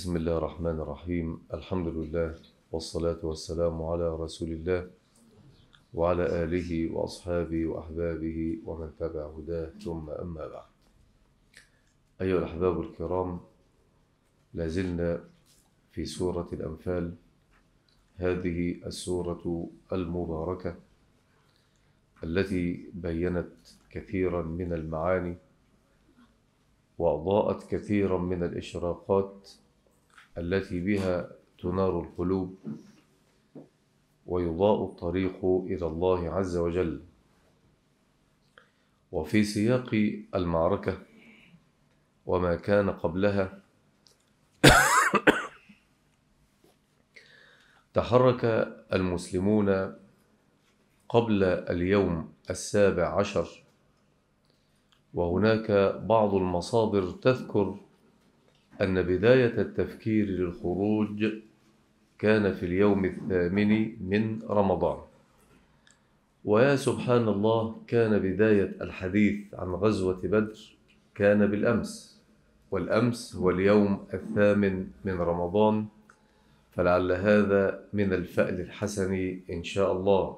بسم الله الرحمن الرحيم الحمد لله والصلاة والسلام على رسول الله وعلى آله وأصحابه وأحبابه ومن تبع هداه ثم أما بعد أيها الأحباب الكرام لازلنا في سورة الأنفال هذه السورة المباركة التي بينت كثيرا من المعاني وأضاءت كثيرا من الإشراقات التي بها تنار القلوب ويضاء الطريق إلى الله عز وجل وفي سياق المعركة وما كان قبلها تحرك المسلمون قبل اليوم السابع عشر وهناك بعض المصادر تذكر أن بداية التفكير للخروج كان في اليوم الثامن من رمضان ويا سبحان الله كان بداية الحديث عن غزوة بدر كان بالأمس والأمس هو اليوم الثامن من رمضان فلعل هذا من الفأل الحسن إن شاء الله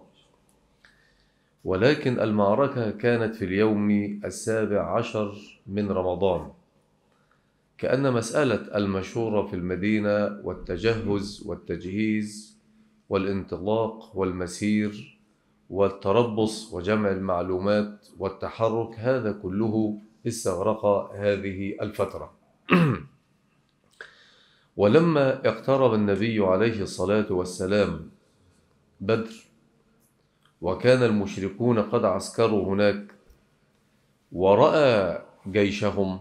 ولكن المعركة كانت في اليوم السابع عشر من رمضان كأن مسألة المشورة في المدينة والتجهز والتجهيز والانطلاق والمسير والتربص وجمع المعلومات والتحرك هذا كله استغرق هذه الفترة. ولما اقترب النبي عليه الصلاة والسلام بدر وكان المشركون قد عسكروا هناك ورأى جيشهم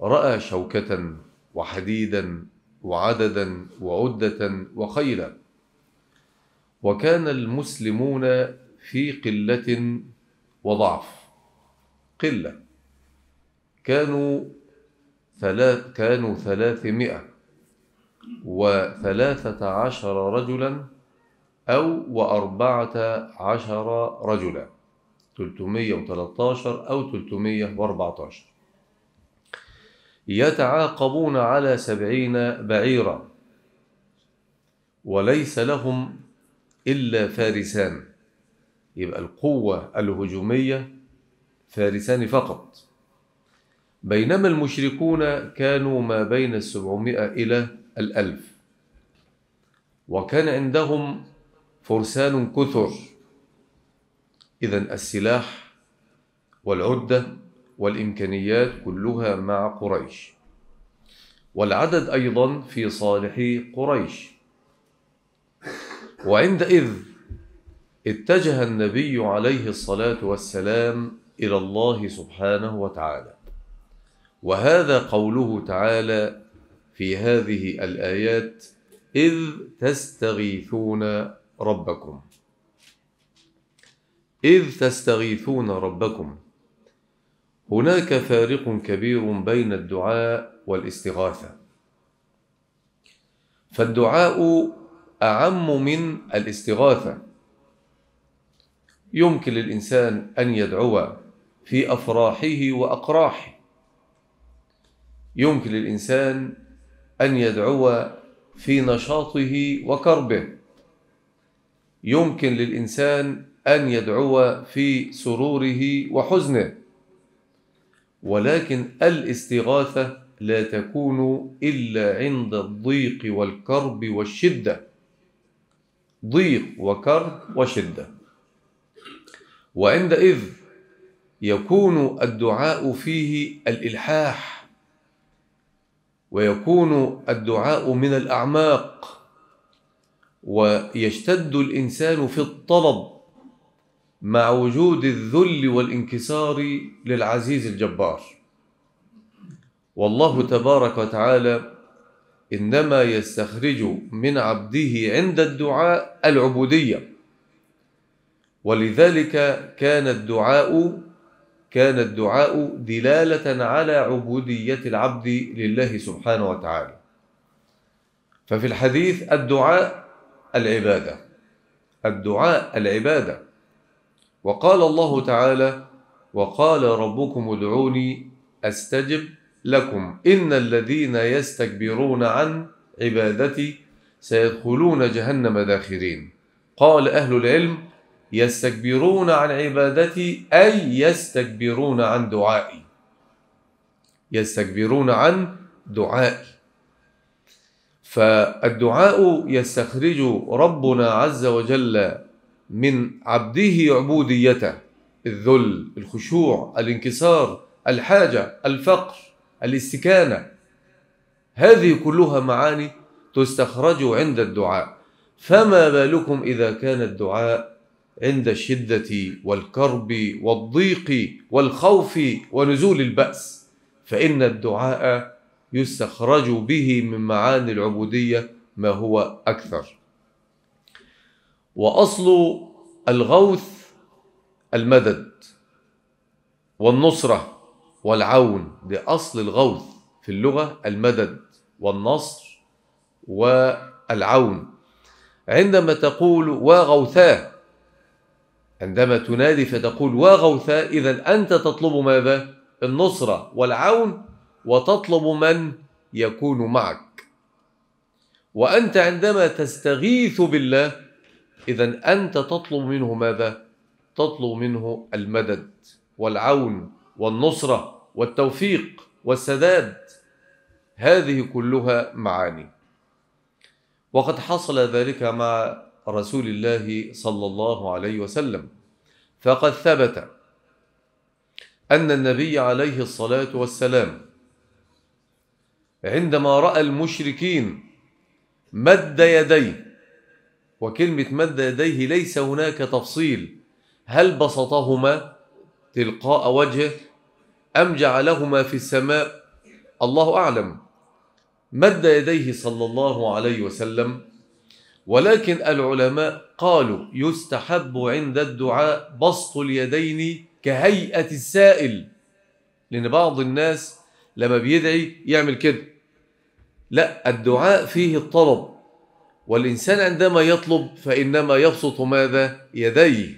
راى شوكه وحديدا وعددا وعده وخيلا وكان المسلمون في قله وضعف قله كانوا ثلاث كانوا ثلاثمائة وثلاثة عشر رجلا أو وأربعة عشر رجلا 313 أو 314 يتعاقبون على سبعين بعيرا وليس لهم إلا فارسان يبقى القوة الهجومية فارسان فقط بينما المشركون كانوا ما بين السبعمائة إلى الألف وكان عندهم فرسان كثر إذا السلاح والعدة والإمكانيات كلها مع قريش والعدد أيضا في صالح قريش وعندئذ اتجه النبي عليه الصلاة والسلام إلى الله سبحانه وتعالى وهذا قوله تعالى في هذه الآيات إذ تستغيثون ربكم إذ تستغيثون ربكم هناك فارق كبير بين الدعاء والاستغاثة فالدعاء أعم من الاستغاثة يمكن للإنسان أن يدعو في أفراحه وأقراحه يمكن للإنسان أن يدعو في نشاطه وكربه يمكن للإنسان أن يدعو في سروره وحزنه ولكن الاستغاثة لا تكون إلا عند الضيق والكرب والشدة ضيق وكرب وشدة وعندئذ يكون الدعاء فيه الإلحاح ويكون الدعاء من الأعماق ويشتد الإنسان في الطلب مع وجود الذل والانكسار للعزيز الجبار والله تبارك وتعالى انما يستخرج من عبده عند الدعاء العبوديه ولذلك كان الدعاء كان الدعاء دلاله على عبوديه العبد لله سبحانه وتعالى ففي الحديث الدعاء العباده الدعاء العباده وقال الله تعالى وقال ربكم ادعوني أستجب لكم إن الذين يستكبرون عن عبادتي سيدخلون جهنم داخرين قال أهل العلم يستكبرون عن عبادتي أي يستكبرون عن دعائي يستكبرون عن دعائي فالدعاء يستخرج ربنا عز وجل من عبده عبوديته الذل الخشوع الانكسار الحاجة الفقر الاستكانة هذه كلها معاني تستخرج عند الدعاء فما بالكم إذا كان الدعاء عند الشدة والكرب والضيق والخوف ونزول البأس فإن الدعاء يستخرج به من معاني العبودية ما هو أكثر وأصل الغوث المدد والنصرة والعون ده أصل الغوث في اللغة المدد والنصر والعون عندما تقول وغوثاه عندما تنادي فتقول وغوثا إذا أنت تطلب ماذا؟ النصرة والعون وتطلب من يكون معك وأنت عندما تستغيث بالله إذا أنت تطلب منه ماذا؟ تطلب منه المدد والعون والنصرة والتوفيق والسداد هذه كلها معاني وقد حصل ذلك مع رسول الله صلى الله عليه وسلم فقد ثبت أن النبي عليه الصلاة والسلام عندما رأى المشركين مد يديه وكلمة مد يديه ليس هناك تفصيل هل بسطهما تلقاء وجهه أم جعلهما في السماء الله أعلم مد يديه صلى الله عليه وسلم ولكن العلماء قالوا يستحب عند الدعاء بسط اليدين كهيئة السائل لأن بعض الناس لما بيدعي يعمل كده لا الدعاء فيه الطلب والإنسان عندما يطلب فإنما يبسط ماذا؟ يديه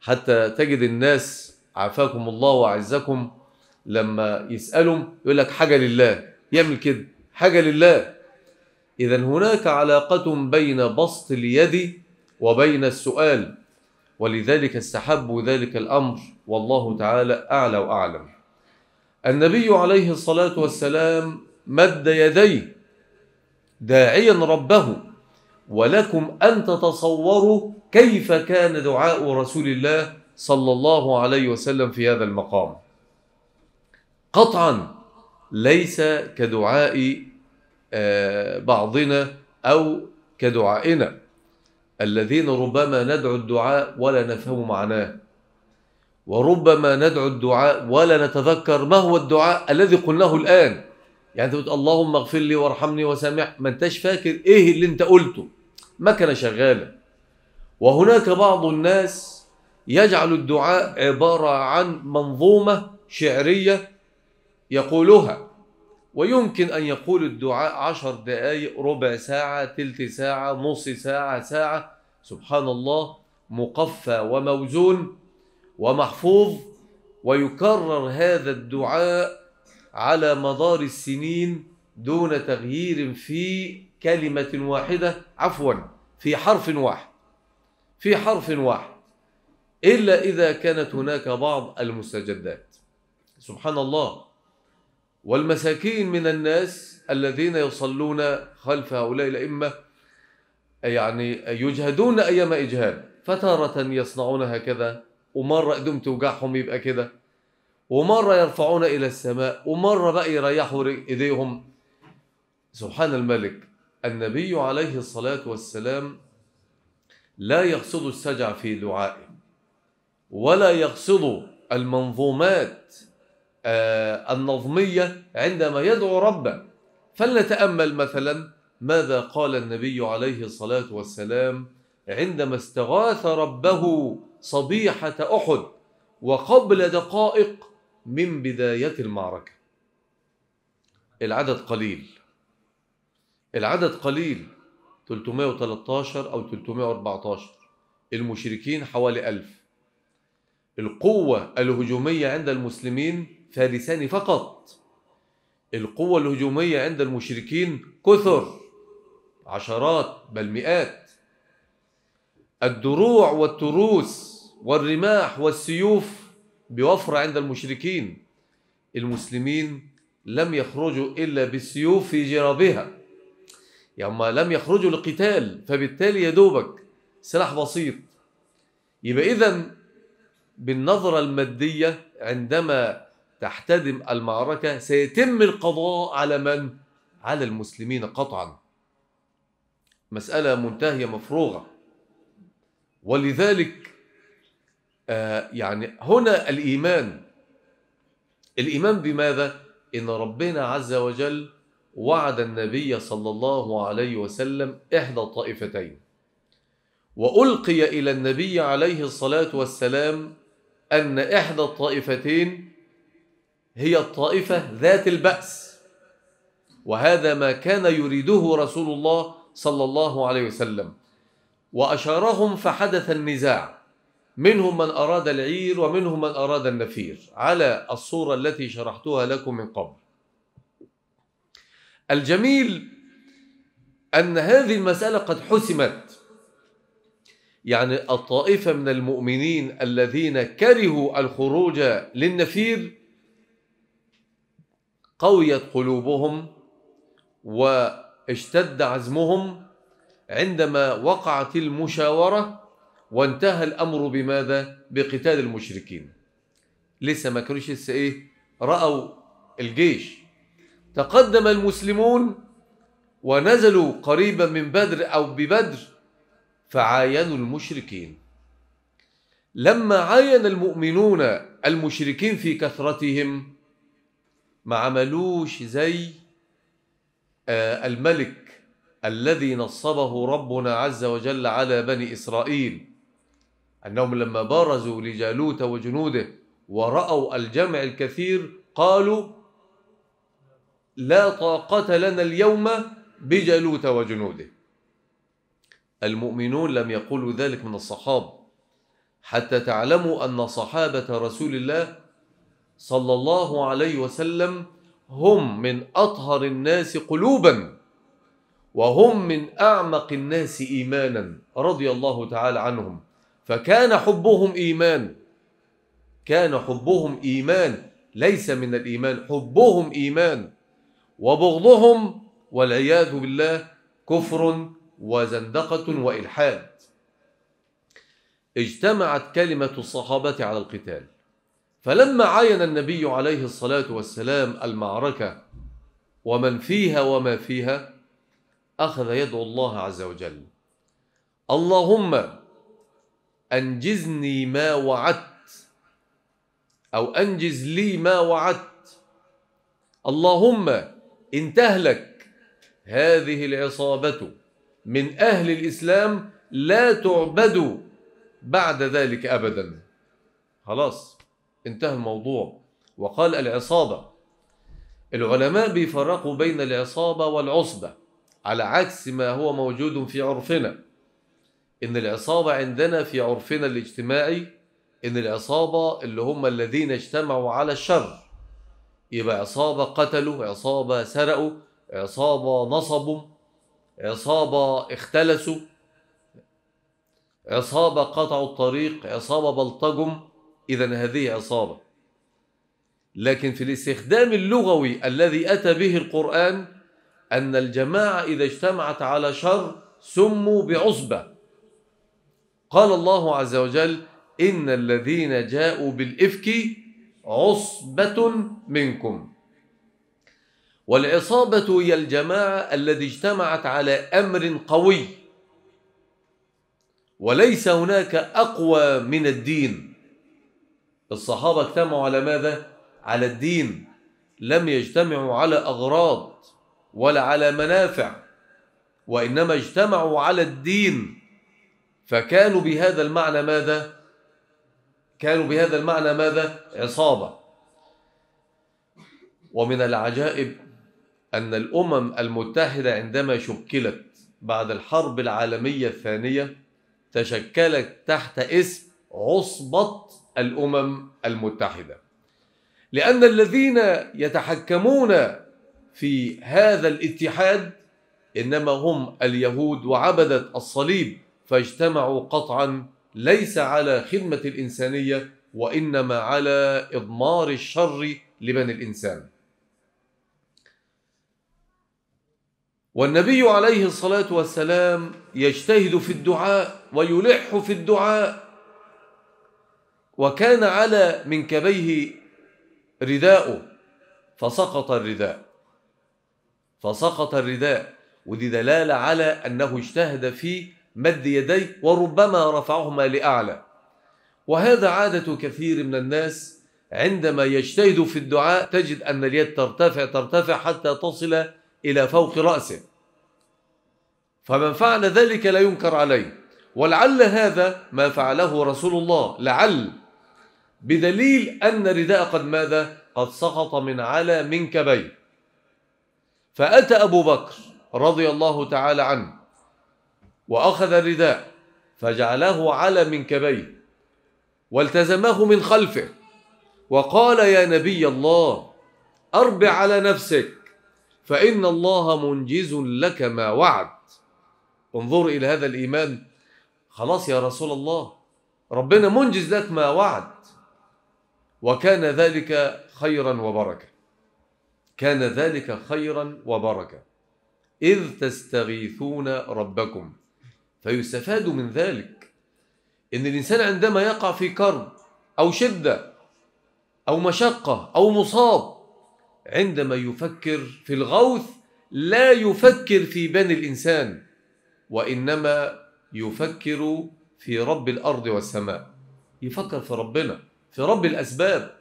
حتى تجد الناس عافاكم الله وأعزكم لما يسألهم يقول لك حاجة لله يعمل كده حاجة لله إذا هناك علاقة بين بسط اليد وبين السؤال ولذلك استحبوا ذلك الأمر والله تعالى أعلى وأعلم النبي عليه الصلاة والسلام مد يديه داعيا ربه ولكم أن تتصوروا كيف كان دعاء رسول الله صلى الله عليه وسلم في هذا المقام قطعا ليس كدعاء آه، بعضنا أو كدعائنا الذين ربما ندعو الدعاء ولا نفهم معناه وربما ندعو الدعاء ولا نتذكر ما هو الدعاء الذي قلناه الآن يعني تقول اللهم اغفر لي وارحمني وسامح ما انتش فاكر ايه اللي انت قلته مكنه شغاله وهناك بعض الناس يجعل الدعاء عباره عن منظومه شعريه يقولها ويمكن أن يقول الدعاء عشر دقائق ربع ساعة تلت ساعة نص ساعة ساعة سبحان الله مقفى وموزون ومحفوظ ويكرر هذا الدعاء على مدار السنين دون تغيير في كلمة واحدة عفوا في حرف واحد في حرف واحد إلا إذا كانت هناك بعض المستجدات سبحان الله والمساكين من الناس الذين يصلون خلف هؤلاء الأئمة يعني يجهدون أيام إجهاد فتارة يصنعون هكذا ومرة إيدهم توجعهم يبقى كده ومرة يرفعون إلى السماء ومرة بقى يريحوا إيديهم سبحان الملك النبي عليه الصلاة والسلام لا يقصد السجع في دعائه ولا يقصد المنظومات آه، النظمية عندما يدعو ربه فلنتأمل مثلا ماذا قال النبي عليه الصلاة والسلام عندما استغاث ربه صبيحة أحد وقبل دقائق من بداية المعركة العدد قليل العدد قليل 313 أو 314 المشركين حوالي 1000 القوة الهجومية عند المسلمين ثالثان فقط القوة الهجومية عند المشركين كثر عشرات بل مئات الدروع والتروس والرماح والسيوف بوفرة عند المشركين المسلمين لم يخرجوا إلا بالسيوف في جرابها يعني لم يخرجوا لقتال فبالتالي يدوبك سلاح بسيط يبقى إذا بالنظرة المادية عندما تحتدم المعركة سيتم القضاء على من؟ على المسلمين قطعا مسألة منتهية مفروغة ولذلك آه، يعني هنا الإيمان الإيمان بماذا؟ إن ربنا عز وجل وعد النبي صلى الله عليه وسلم إحدى الطائفتين وألقي إلى النبي عليه الصلاة والسلام أن إحدى الطائفتين هي الطائفة ذات البأس وهذا ما كان يريده رسول الله صلى الله عليه وسلم وأشارهم فحدث النزاع منهم من أراد العير ومنهم من أراد النفير على الصورة التي شرحتها لكم من قبل الجميل أن هذه المسألة قد حسمت يعني الطائفة من المؤمنين الذين كرهوا الخروج للنفير قويت قلوبهم واشتد عزمهم عندما وقعت المشاورة وانتهى الامر بماذا؟ بقتال المشركين. لسه ما كانوش لسه ايه؟ راوا الجيش. تقدم المسلمون ونزلوا قريبا من بدر او ببدر فعاينوا المشركين. لما عاين المؤمنون المشركين في كثرتهم ما عملوش زي آه، الملك الذي نصبه ربنا عز وجل على بني اسرائيل أنهم لما بارزوا لجالوت وجنوده ورأوا الجمع الكثير قالوا لا طاقة لنا اليوم بجالوت وجنوده المؤمنون لم يقولوا ذلك من الصحابة حتى تعلموا أن صحابة رسول الله صلى الله عليه وسلم هم من أطهر الناس قلوبا وهم من أعمق الناس إيمانا رضي الله تعالى عنهم فكان حبهم إيمان كان حبهم إيمان ليس من الإيمان حبهم إيمان وبغضهم والعياذ بالله كفر وزندقة وإلحاد اجتمعت كلمة الصحابة على القتال فلما عاين النبي عليه الصلاة والسلام المعركة ومن فيها وما فيها أخذ يدعو الله عز وجل اللهم أنجزني ما وعدت أو أنجز لي ما وعدت اللهم إن تهلك هذه العصابة من أهل الإسلام لا تعبد بعد ذلك أبدا خلاص انتهى الموضوع وقال العصابة العلماء بيفرقوا بين العصابة والعصبة على عكس ما هو موجود في عرفنا ان العصابه عندنا في عرفنا الاجتماعي ان العصابه اللي هم الذين اجتمعوا على الشر يبقى عصابه قتلوا عصابه سرقوا عصابه نصبوا عصابه اختلسوا عصابه قطعوا الطريق عصابه بلطجم اذا هذه عصابه لكن في الاستخدام اللغوي الذي اتى به القران ان الجماعه اذا اجتمعت على شر سموا بعصبه قال الله عز وجل إن الذين جاءوا بالإفك عصبة منكم والعصابة هي الجماعة الذي اجتمعت على أمر قوي وليس هناك أقوى من الدين الصحابة اجتمعوا على ماذا؟ على الدين لم يجتمعوا على أغراض ولا على منافع وإنما اجتمعوا على الدين فكانوا بهذا المعنى ماذا كانوا بهذا المعنى ماذا عصابة ومن العجائب أن الأمم المتحدة عندما شكلت بعد الحرب العالمية الثانية تشكلت تحت اسم عصبة الأمم المتحدة لأن الذين يتحكمون في هذا الاتحاد إنما هم اليهود وعبدة الصليب فاجتمعوا قطعا ليس على خدمة الإنسانية وإنما على إضمار الشر لبني الإنسان والنبي عليه الصلاة والسلام يجتهد في الدعاء ويلح في الدعاء وكان على منكبيه رداؤه فسقط الرداء فسقط الرداء ودي دلالة على أنه اجتهد في مد يديه وربما رفعهما لأعلى وهذا عادة كثير من الناس عندما يجتهد في الدعاء تجد أن اليد ترتفع ترتفع حتى تصل إلى فوق رأسه فمن فعل ذلك لا ينكر عليه ولعل هذا ما فعله رسول الله لعل بدليل أن رداء قد ماذا قد سقط من على منكبيه فأتى أبو بكر رضي الله تعالى عنه وأخذ الرداء فجعله على منكبيه والتزمه من خلفه وقال يا نبي الله أربع على نفسك فإن الله منجز لك ما وعد انظر إلى هذا الإيمان خلاص يا رسول الله ربنا منجز لك ما وعد وكان ذلك خيرا وبركة كان ذلك خيرا وبركة إذ تستغيثون ربكم فيستفاد من ذلك ان الانسان عندما يقع في كرب او شده او مشقه او مصاب عندما يفكر في الغوث لا يفكر في بني الانسان وانما يفكر في رب الارض والسماء يفكر في ربنا في رب الاسباب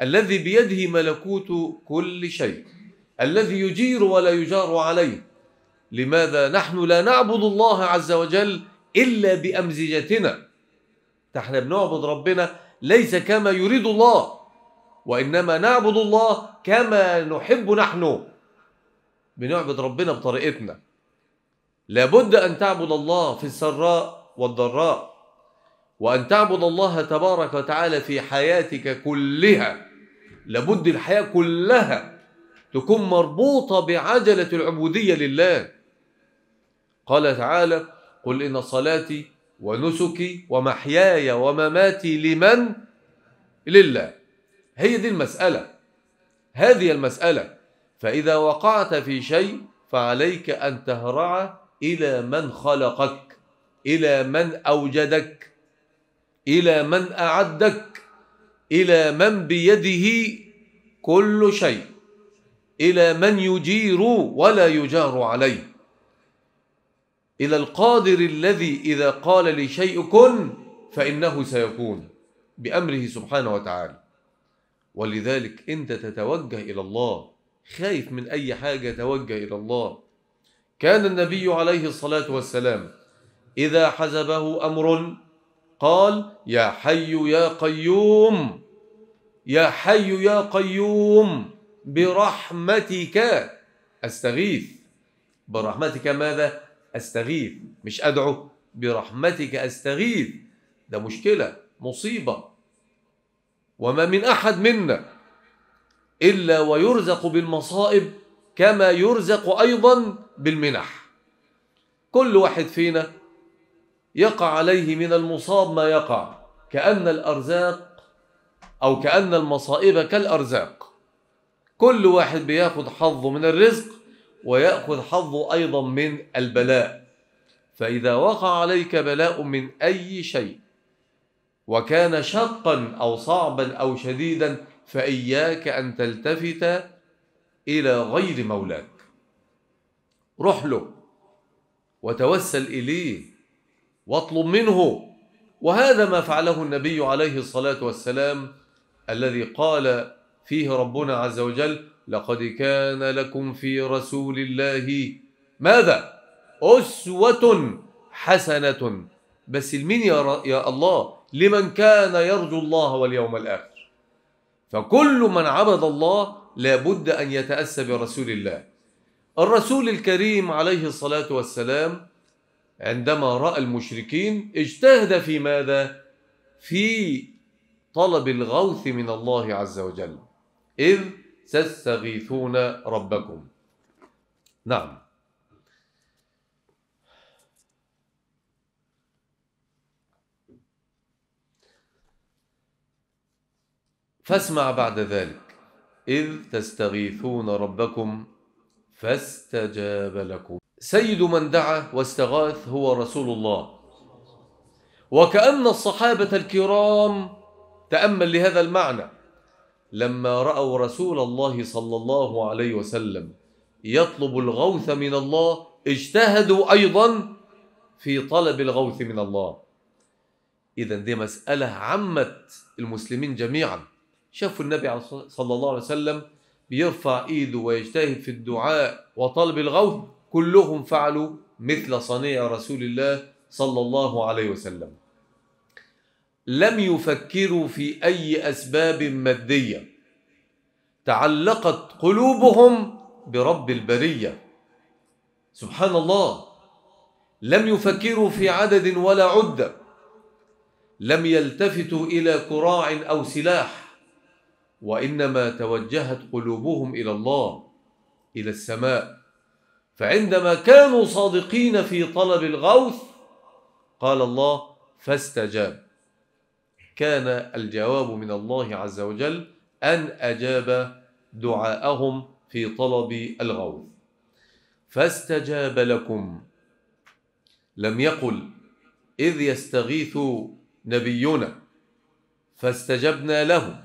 الذي بيده ملكوت كل شيء الذي يجير ولا يجار عليه لماذا نحن لا نعبد الله عز وجل إلا بأمزجتنا نحن بنعبد ربنا ليس كما يريد الله وإنما نعبد الله كما نحب نحن بنعبد ربنا بطريقتنا لابد أن تعبد الله في السراء والضراء وأن تعبد الله تبارك وتعالى في حياتك كلها لابد الحياة كلها تكون مربوطة بعجلة العبودية لله قال تعالى قل إن صلاتي ونسكي ومحياي ومماتي لمن؟ لله هي دي المسألة هذه المسألة فإذا وقعت في شيء فعليك أن تهرع إلى من خلقك إلى من أوجدك إلى من أعدك إلى من بيده كل شيء إلى من يجير ولا يجار عليه إلى القادر الذي إذا قال لشيء كن فإنه سيكون بأمره سبحانه وتعالى ولذلك أنت تتوجه إلى الله خايف من أي حاجة توجه إلى الله كان النبي عليه الصلاة والسلام إذا حزبه أمر قال يا حي يا قيوم يا حي يا قيوم برحمتك استغيث برحمتك ماذا أستغيث مش أدعو برحمتك أستغيث ده مشكلة مصيبة وما من أحد منا إلا ويرزق بالمصائب كما يرزق أيضا بالمنح كل واحد فينا يقع عليه من المصاب ما يقع كأن الأرزاق أو كأن المصائب كالأرزاق كل واحد بياخذ حظه من الرزق ويأخذ حظه أيضا من البلاء فإذا وقع عليك بلاء من أي شيء وكان شقا أو صعبا أو شديدا فإياك أن تلتفت إلى غير مولاك روح له وتوسل إليه واطلب منه وهذا ما فعله النبي عليه الصلاة والسلام الذي قال فيه ربنا عز وجل لقد كان لكم في رسول الله ماذا أسوة حسنة بس لمين يا, يا الله لمن كان يرجو الله واليوم الآخر فكل من عبد الله لابد أن يتأسى برسول الله الرسول الكريم عليه الصلاة والسلام عندما رأى المشركين اجتهد في ماذا؟ في طلب الغوث من الله عز وجل إذ تستغيثون ربكم نعم فاسمع بعد ذلك إذ تستغيثون ربكم فاستجاب لكم سيد من دعا واستغاث هو رسول الله وكأن الصحابة الكرام تأمل لهذا المعنى لما رأوا رسول الله صلى الله عليه وسلم يطلب الغوث من الله اجتهدوا أيضا في طلب الغوث من الله إذا دي مسألة عمت المسلمين جميعا شافوا النبي صلى الله عليه وسلم بيرفع ايده ويجتهد في الدعاء وطلب الغوث كلهم فعلوا مثل صنيع رسول الله صلى الله عليه وسلم لم يفكروا في أي أسباب مادية تعلقت قلوبهم برب البرية سبحان الله لم يفكروا في عدد ولا عدة لم يلتفتوا إلى كراع أو سلاح وإنما توجهت قلوبهم إلى الله إلى السماء فعندما كانوا صادقين في طلب الغوث قال الله فاستجاب كان الجواب من الله عز وجل أن أجاب دعاءهم في طلب الغوث فاستجاب لكم لم يقل إذ يستغيث نبينا فاستجبنا لهم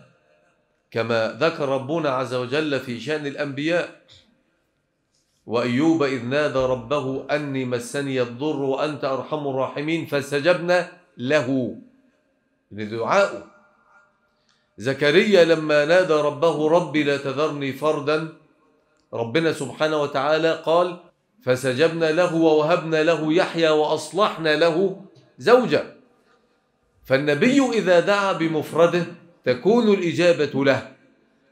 كما ذكر ربنا عز وجل في شأن الأنبياء وأيوب إذ نادى ربه أني مسني الضر وأنت أرحم الراحمين فاستجبنا له لدعائه زكريا لما نادى ربه ربي لا تذرني فردا ربنا سبحانه وتعالى قال فسجبنا له ووهبنا له يحيى وأصلحنا له زوجة فالنبي إذا دعا بمفرده تكون الإجابة له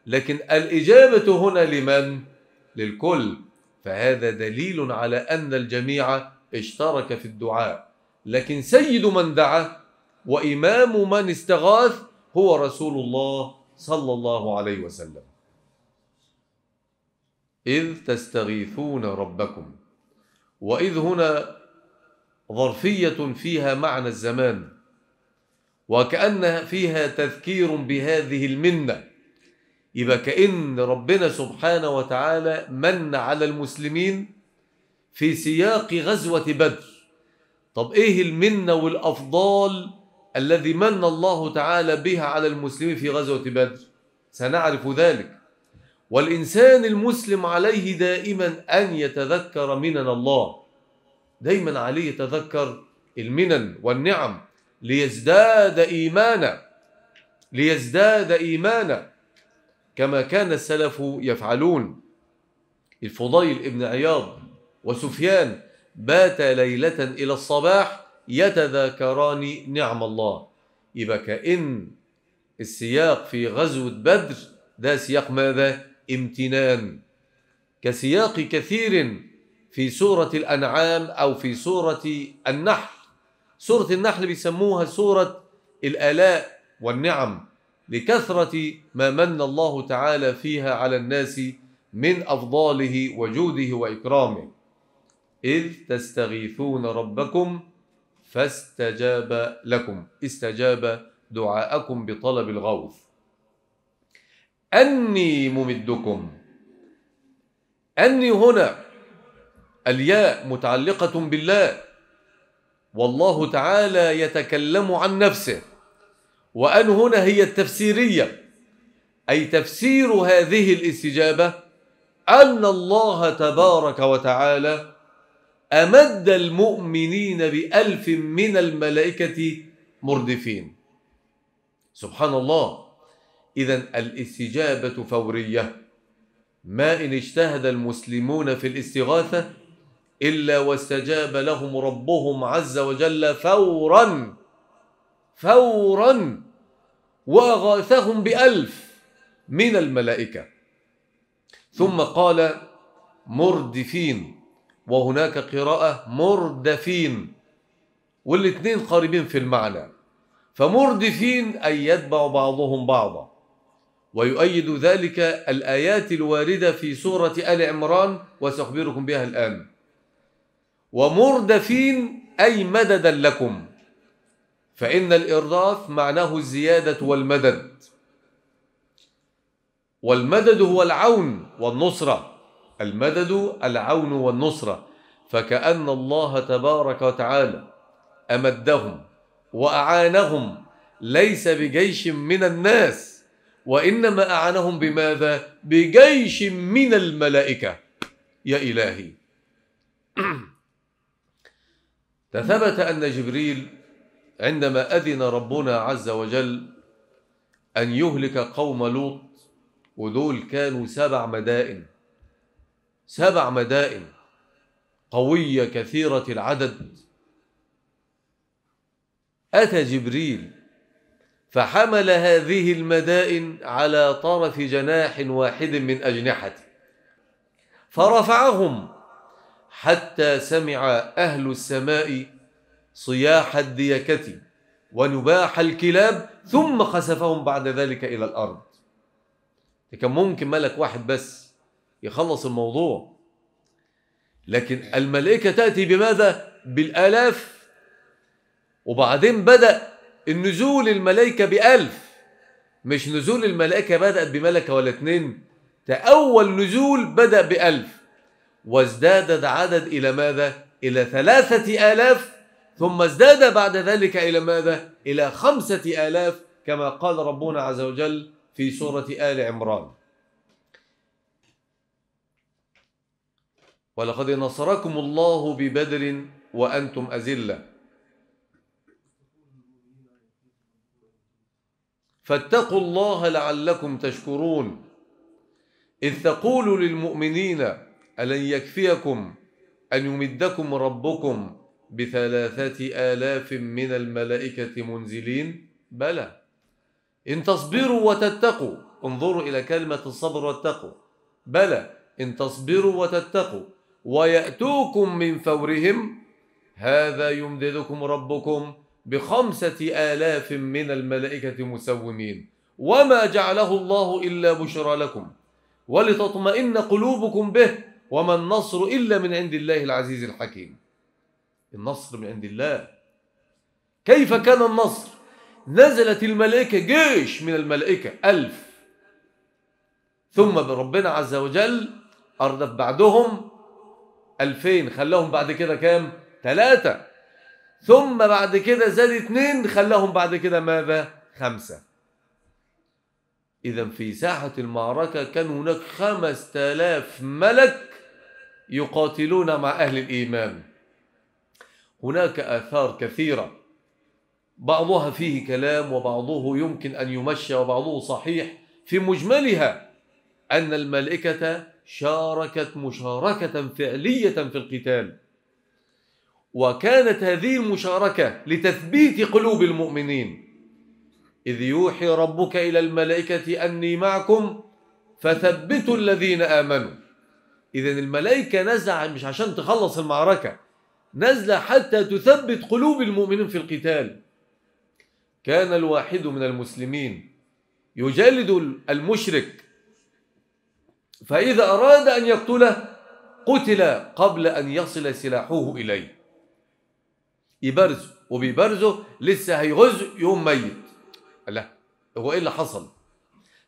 لكن الإجابة هنا لمن؟ للكل فهذا دليل على أن الجميع اشترك في الدعاء لكن سيد من دعا وإمام من استغاث هو رسول الله صلى الله عليه وسلم إذ تستغيثون ربكم وإذ هنا ظرفية فيها معنى الزمان وكأن فيها تذكير بهذه المنة يبقى كأن ربنا سبحانه وتعالى من على المسلمين في سياق غزوة بدر طب إيه المنة والأفضال الذي من الله تعالى بها على المسلمين في غزوة بدر سنعرف ذلك والإنسان المسلم عليه دائما أن يتذكر منن الله دايما عليه يتذكر المنن والنعم ليزداد إيمانا ليزداد إيمانا كما كان السلف يفعلون الفضيل ابن عياض وسفيان بات ليلة إلى الصباح يتذاكران نعم الله يبقى كأن السياق في غزوة بدر ده سياق ماذا؟ امتنان كسياق كثير في سورة الأنعام أو في سورة النحل سورة النحل بيسموها سورة الآلاء والنعم لكثرة ما من الله تعالى فيها على الناس من أفضاله وجوده وإكرامه إذ تستغيثون ربكم فاستجاب لكم استجاب دعاءكم بطلب الغوث أني ممدكم أني هنا الياء متعلقة بالله والله تعالى يتكلم عن نفسه وأن هنا هي التفسيرية أي تفسير هذه الاستجابة أن الله تبارك وتعالى أمد المؤمنين بألف من الملائكة مردفين سبحان الله إذا الاستجابة فورية ما إن اجتهد المسلمون في الاستغاثة إلا واستجاب لهم ربهم عز وجل فورا فورا وأغاثهم بألف من الملائكة ثم قال مردفين وهناك قراءة مردفين والاثنين قريبين في المعنى فمردفين أي يتبع بعضهم بعضا ويؤيد ذلك الآيات الواردة في سورة آل عمران وسأخبركم بها الآن ومردفين أي مددا لكم فإن الإرداف معناه الزيادة والمدد والمدد هو العون والنصره المدد العون والنصرة فكأن الله تبارك وتعالى أمدهم وأعانهم ليس بجيش من الناس وإنما أعانهم بماذا؟ بجيش من الملائكة يا إلهي تثبت أن جبريل عندما أذن ربنا عز وجل أن يهلك قوم لوط ودول كانوا سبع مدائن سبع مدائن قوية كثيرة العدد أتى جبريل فحمل هذه المدائن على طرف جناح واحد من أجنحته فرفعهم حتى سمع أهل السماء صياح الديكة ونباح الكلاب ثم خسفهم بعد ذلك إلى الأرض كان ممكن ملك واحد بس يخلص الموضوع لكن الملائكة تأتي بماذا؟ بالآلاف وبعدين بدأ النزول الملائكة بألف مش نزول الملائكة بدأت بملكة ولا اتنين ده أول نزول بدأ بألف وازداد العدد إلى ماذا؟ إلى ثلاثة آلاف ثم ازداد بعد ذلك إلى ماذا؟ إلى خمسة آلاف كما قال ربنا عز وجل في سورة آل عمران ولقد نصركم الله ببدر وأنتم أذلة فاتقوا الله لعلكم تشكرون إذ تقول للمؤمنين ألن يكفيكم أن يمدكم ربكم بثلاثة آلاف من الملائكة منزلين بلى إن تصبروا وتتقوا انظروا إلى كلمة الصبر والتقوى بلى إن تصبروا وتتقوا ويأتوكم من فورهم هذا يمددكم ربكم بخمسة آلاف من الملائكة مسومين وما جعله الله إلا بشرى لكم ولتطمئن قلوبكم به وما النصر إلا من عند الله العزيز الحكيم النصر من عند الله كيف كان النصر نزلت الملائكة جيش من الملائكة ألف ثم ربنا عز وجل أردف بعدهم 2000 خلاهم بعد كده كام؟ ثلاثة ثم بعد كده زاد اثنين خلاهم بعد كده ماذا؟ خمسة إذا في ساحة المعركة كان هناك خمس آلاف ملك يقاتلون مع أهل الإيمان هناك آثار كثيرة بعضها فيه كلام وبعضه يمكن أن يمشى وبعضه صحيح في مجملها أن الملائكة شاركت مشاركة فعلية في القتال وكانت هذه المشاركة لتثبيت قلوب المؤمنين إذ يوحي ربك إلى الملائكة أني معكم فثبتوا الذين آمنوا إذا الملائكة نزع مش عشان تخلص المعركة نزل حتى تثبت قلوب المؤمنين في القتال كان الواحد من المسلمين يجلد المشرك فإذا أراد أن يقتله قتل قبل أن يصل سلاحه إليه يبرزه وبيبرزه لسه هيغز يوم ميت لا هو إيه اللي حصل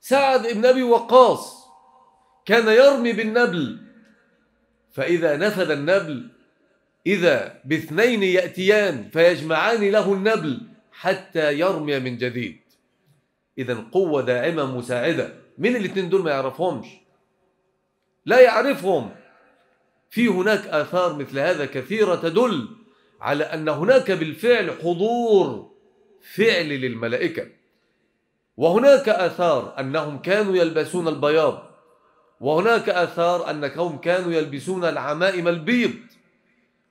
سعد بن أبي وقاص كان يرمي بالنبل فإذا نفذ النبل إذا باثنين يأتيان فيجمعان له النبل حتى يرمي من جديد إذا قوة داعمة مساعدة من الاثنين دول ما يعرفهمش لا يعرفهم في هناك آثار مثل هذا كثيرة تدل على أن هناك بالفعل حضور فعل للملائكة وهناك آثار أنهم كانوا يلبسون البياض وهناك آثار أنهم كانوا يلبسون العمائم البيض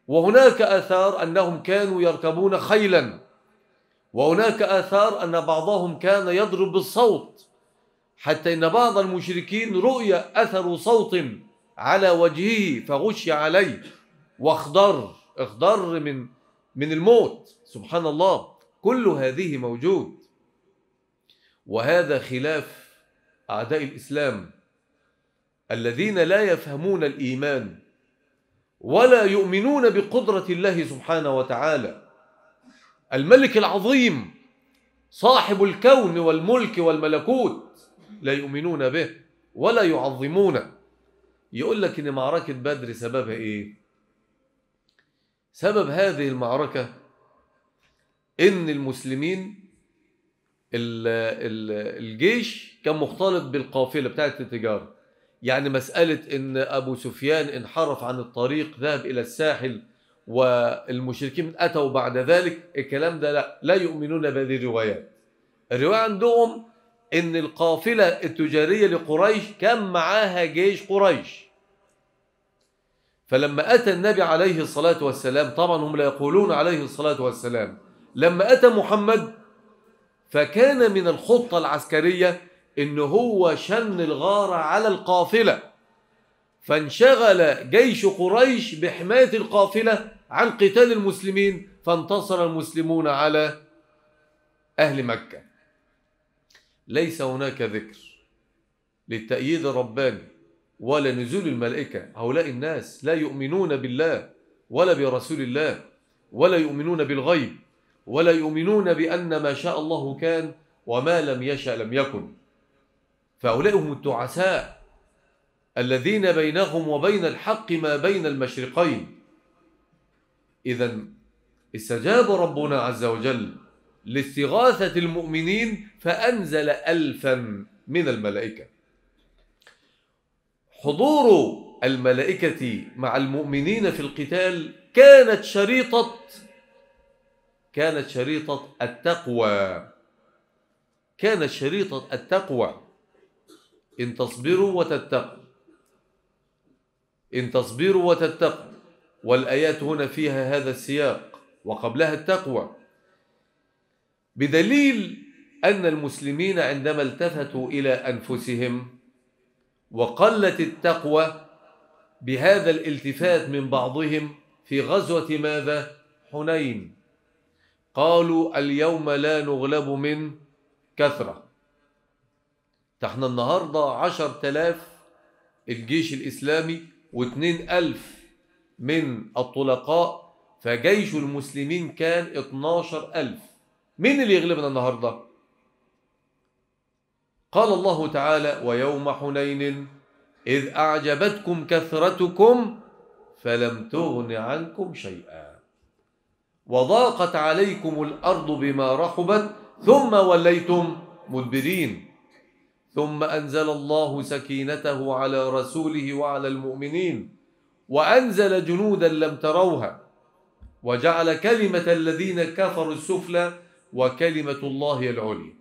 وهناك آثار أنهم كانوا يركبون خيلا وهناك آثار أن بعضهم كان يضرب بالصوت حتى إن بعض المشركين رؤي أثر صوت على وجهه فغشي عليه واخضر اخضر من من الموت سبحان الله كل هذه موجود وهذا خلاف أعداء الإسلام الذين لا يفهمون الإيمان ولا يؤمنون بقدرة الله سبحانه وتعالى الملك العظيم صاحب الكون والملك والملكوت لا يؤمنون به ولا يعظمونه يقول لك ان معركه بدر سببها ايه سبب هذه المعركه ان المسلمين الجيش كان مختلط بالقافله بتاعه التجاره يعني مساله ان ابو سفيان انحرف عن الطريق ذهب الى الساحل والمشركين اتوا بعد ذلك الكلام ده لا لا يؤمنون بهذه الروايات الروايه عندهم ان القافله التجاريه لقريش كان معاها جيش قريش فلما اتى النبي عليه الصلاه والسلام طبعا هم لا يقولون عليه الصلاه والسلام لما اتى محمد فكان من الخطه العسكريه ان هو شن الغاره على القافله فانشغل جيش قريش بحمايه القافله عن قتال المسلمين فانتصر المسلمون على اهل مكه ليس هناك ذكر للتأييد الرباني ولا نزول الملائكة هؤلاء الناس لا يؤمنون بالله ولا برسول الله ولا يؤمنون بالغيب ولا يؤمنون بأن ما شاء الله كان وما لم يشأ لم يكن فهؤلاء هم التعساء الذين بينهم وبين الحق ما بين المشرقين إذا استجاب ربنا عز وجل لاستغاثة المؤمنين فأنزل ألفا من الملائكة حضور الملائكة مع المؤمنين في القتال كانت شريطة كانت شريطة التقوى كانت شريطة التقوى إن تصبروا وتتقوا إن تصبروا وتتقوا والآيات هنا فيها هذا السياق وقبلها التقوى بدليل أن المسلمين عندما التفتوا إلى أنفسهم وقلت التقوى بهذا الالتفات من بعضهم في غزوة ماذا؟ حنين قالوا اليوم لا نغلب من كثرة احنا النهاردة عشر تلاف الجيش الإسلامي واتنين ألف من الطلقاء فجيش المسلمين كان اتناشر ألف مين اللي يغلبنا النهارده قال الله تعالى ويوم حنين إذ أعجبتكم كثرتكم فلم تغن عنكم شيئا وضاقت عليكم الأرض بما رحبت ثم وليتم مدبرين ثم أنزل الله سكينته على رسوله وعلى المؤمنين وأنزل جنودا لم تروها وجعل كلمة الذين كفروا السفلى وكلمة الله العليا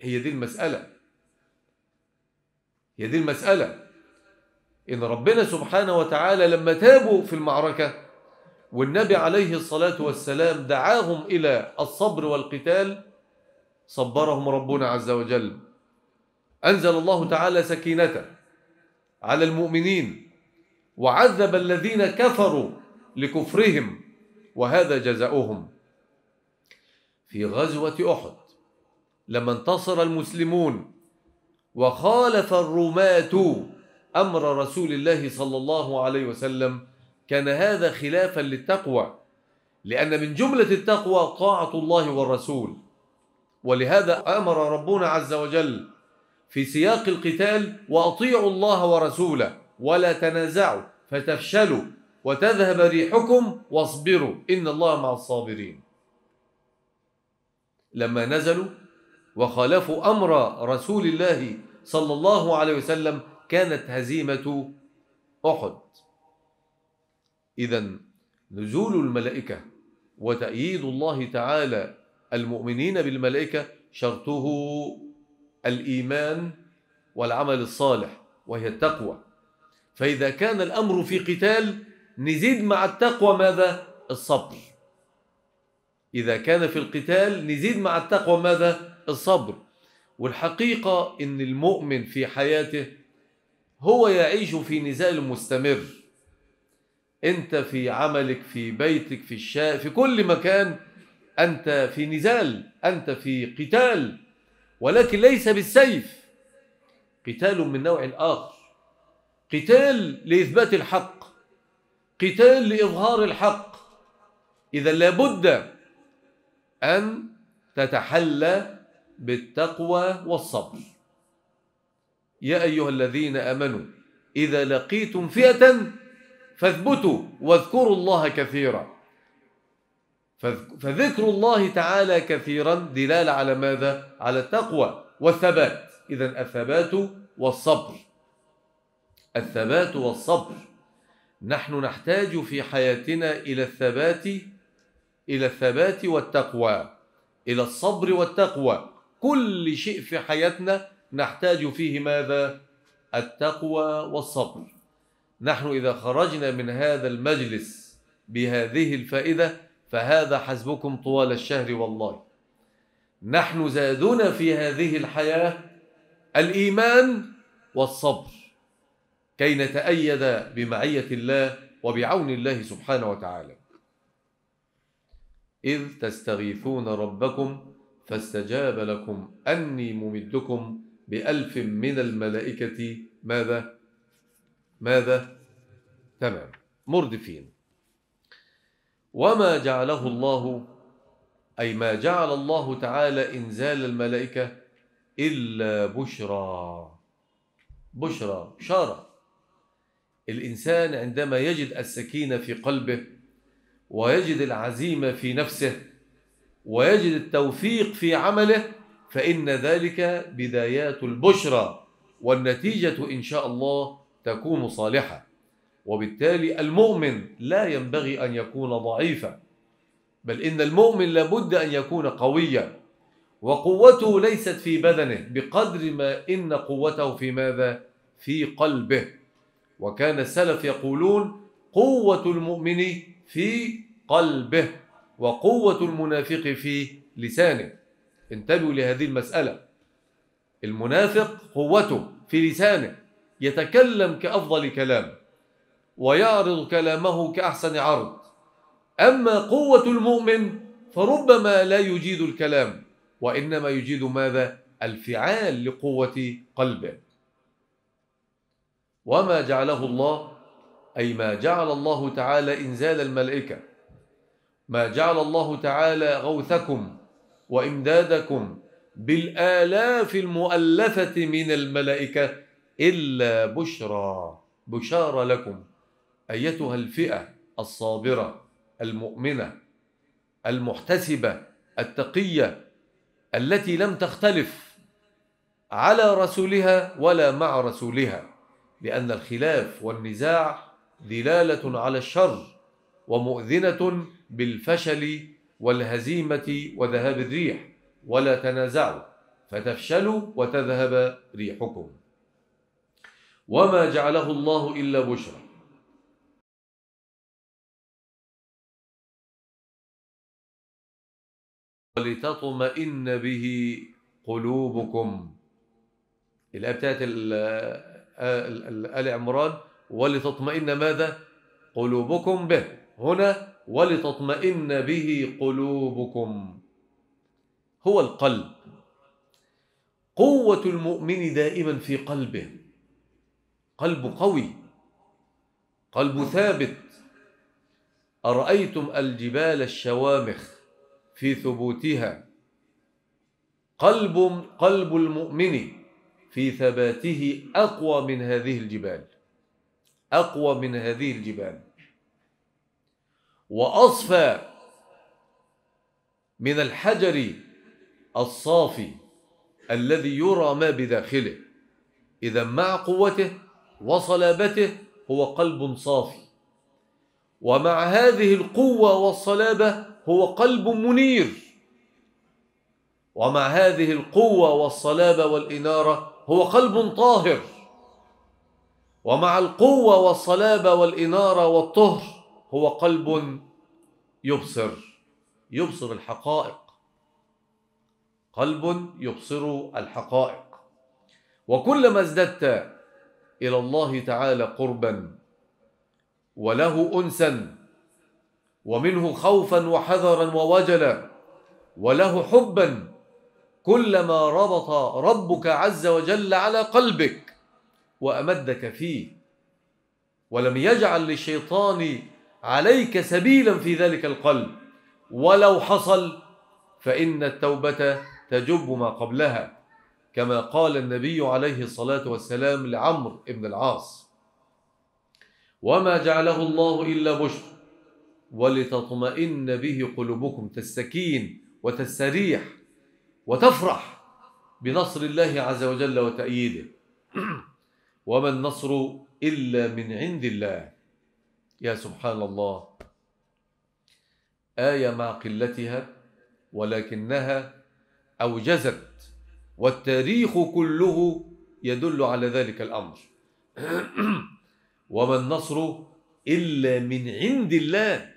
هي دي المسألة هي دي المسألة إن ربنا سبحانه وتعالى لما تابوا في المعركة والنبي عليه الصلاة والسلام دعاهم إلى الصبر والقتال صبرهم ربنا عز وجل أنزل الله تعالى سكينته على المؤمنين وعذب الذين كفروا لكفرهم وهذا جزاؤهم في غزوة أحد لما انتصر المسلمون وخالف الرماة أمر رسول الله صلى الله عليه وسلم كان هذا خلافا للتقوى لأن من جملة التقوى طاعة الله والرسول ولهذا أمر ربنا عز وجل في سياق القتال وأطيعوا الله ورسوله ولا تنازعوا فتفشلوا وتذهب ريحكم واصبروا إن الله مع الصابرين لما نزلوا وخالفوا أمر رسول الله صلى الله عليه وسلم كانت هزيمة أحد إذا نزول الملائكة وتأييد الله تعالى المؤمنين بالملائكة شرطه الإيمان والعمل الصالح وهي التقوى فإذا كان الأمر في قتال نزيد مع التقوى ماذا؟ الصبر إذا كان في القتال نزيد مع التقوى ماذا؟ الصبر والحقيقة إن المؤمن في حياته هو يعيش في نزال مستمر أنت في عملك في بيتك في الشاء في كل مكان أنت في نزال أنت في قتال ولكن ليس بالسيف قتال من نوع آخر قتال لإثبات الحق قتال لإظهار الحق إذا لابد أن تتحلى بالتقوى والصبر يا أيها الذين أمنوا إذا لقيتم فئة فاثبتوا واذكروا الله كثيرا فذكر الله تعالى كثيرا دلالة على ماذا؟ على التقوى والثبات إذا الثبات والصبر الثبات والصبر نحن نحتاج في حياتنا إلى الثبات إلى الثبات والتقوى إلى الصبر والتقوى كل شيء في حياتنا نحتاج فيه ماذا؟ التقوى والصبر نحن إذا خرجنا من هذا المجلس بهذه الفائدة فهذا حسبكم طوال الشهر والله نحن زادنا في هذه الحياة الإيمان والصبر كي نتأيد بمعية الله وبعون الله سبحانه وتعالى إذ تستغيثون ربكم فاستجاب لكم أني ممدكم بألف من الملائكة ماذا؟ ماذا؟ تمام مردفين وما جعله الله أي ما جعل الله تعالى إنزال الملائكة إلا بشرى بشرى شارة الإنسان عندما يجد السكينة في قلبه ويجد العزيمة في نفسه ويجد التوفيق في عمله فإن ذلك بدايات البشرى والنتيجة إن شاء الله تكون صالحة وبالتالي المؤمن لا ينبغي أن يكون ضعيفا بل إن المؤمن لابد أن يكون قويا وقوته ليست في بدنه بقدر ما إن قوته في ماذا؟ في قلبه وكان السلف يقولون قوة المؤمن في قلبه وقوة المنافق في لسانه انتبهوا لهذه المسألة المنافق قوته في لسانه يتكلم كأفضل كلام ويعرض كلامه كأحسن عرض أما قوة المؤمن فربما لا يجيد الكلام وإنما يجيد ماذا؟ الفعال لقوة قلبه وما جعله الله أي ما جعل الله تعالى إنزال الملائكة ما جعل الله تعالى غوثكم وإمدادكم بالآلاف المؤلفة من الملائكة إلا بشرى بشارة لكم أيتها الفئة الصابرة المؤمنة المحتسبة التقية التي لم تختلف على رسولها ولا مع رسولها لأن الخلاف والنزاع دلالة على الشر ومؤذنة بالفشل والهزيمة وذهاب الريح ولا تنازعوا فتفشلوا وتذهب ريحكم وما جعله الله إلا بشرى ولتطمئن به قلوبكم الآية بتاعت آل عمران ولتطمئن ماذا؟ قلوبكم به هنا ولتطمئن به قلوبكم هو القلب قوة المؤمن دائما في قلبه قلب قوي قلب ثابت أرأيتم الجبال الشوامخ في ثبوتها قلب قلب المؤمن في ثباته أقوى من هذه الجبال أقوى من هذه الجبال وأصفى من الحجر الصافي الذي يرى ما بداخله إذا مع قوته وصلابته هو قلب صافي ومع هذه القوة والصلابة هو قلب منير ومع هذه القوة والصلابة والإنارة هو قلب طاهر ومع القوة والصلابة والإنارة والطهر هو قلب يبصر يبصر الحقائق قلب يبصر الحقائق وكلما ازددت إلى الله تعالى قربا وله أنسا ومنه خوفا وحذرا ووجلا وله حبا كلما ربط ربك عز وجل على قلبك وأمدك فيه ولم يجعل للشيطان عليك سبيلا في ذلك القلب ولو حصل فإن التوبة تجب ما قبلها كما قال النبي عليه الصلاة والسلام لعمر بن العاص وما جعله الله إلا بشر ولتطمئن به قلوبكم تستكين وتستريح وتفرح بنصر الله عز وجل وتأييده وما النصر إلا من عند الله يا سبحان الله آية مع قلتها ولكنها أوجزت والتاريخ كله يدل على ذلك الأمر وما النصر إلا من عند الله